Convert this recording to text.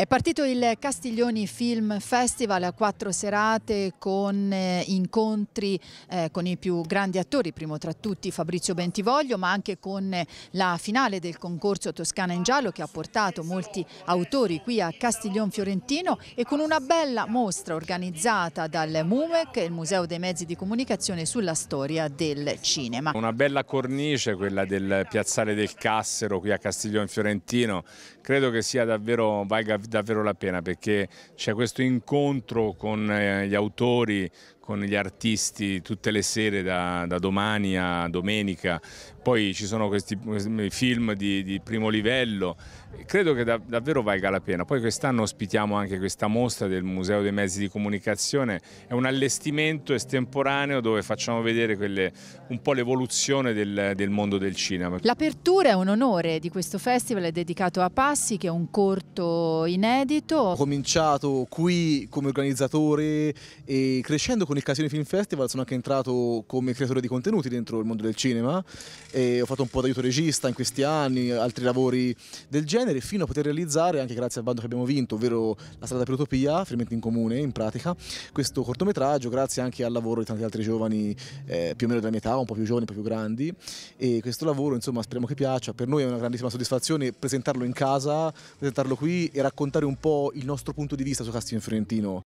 È partito il Castiglioni Film Festival a quattro serate con eh, incontri eh, con i più grandi attori, primo tra tutti Fabrizio Bentivoglio, ma anche con la finale del concorso Toscana in Giallo che ha portato molti autori qui a Castiglion Fiorentino e con una bella mostra organizzata dal MUMEC, il Museo dei Mezzi di Comunicazione sulla storia del cinema. Una bella cornice quella del piazzale del Cassero qui a Castiglion Fiorentino, credo che sia davvero valga davvero la pena perché c'è questo incontro con eh, gli autori, con gli artisti tutte le sere da, da domani a domenica, poi ci sono questi film di, di primo livello, credo che da, davvero valga la pena. Poi quest'anno ospitiamo anche questa mostra del Museo dei Mezzi di Comunicazione, è un allestimento estemporaneo dove facciamo vedere quelle, un po' l'evoluzione del, del mondo del cinema. L'apertura è un onore di questo festival, è dedicato a Passi che è un corto inedito. Ho cominciato qui come organizzatore e crescendo con i Casino Film Festival sono anche entrato come creatore di contenuti dentro il mondo del cinema e ho fatto un po' d'aiuto regista in questi anni, altri lavori del genere, fino a poter realizzare, anche grazie al bando che abbiamo vinto, ovvero La strada per l'utopia, Fermenti in comune in pratica, questo cortometraggio grazie anche al lavoro di tanti altri giovani eh, più o meno della mia età, un po' più giovani, un po' più grandi e questo lavoro insomma speriamo che piaccia, per noi è una grandissima soddisfazione presentarlo in casa, presentarlo qui e raccontare un po' il nostro punto di vista su Casting Fiorentino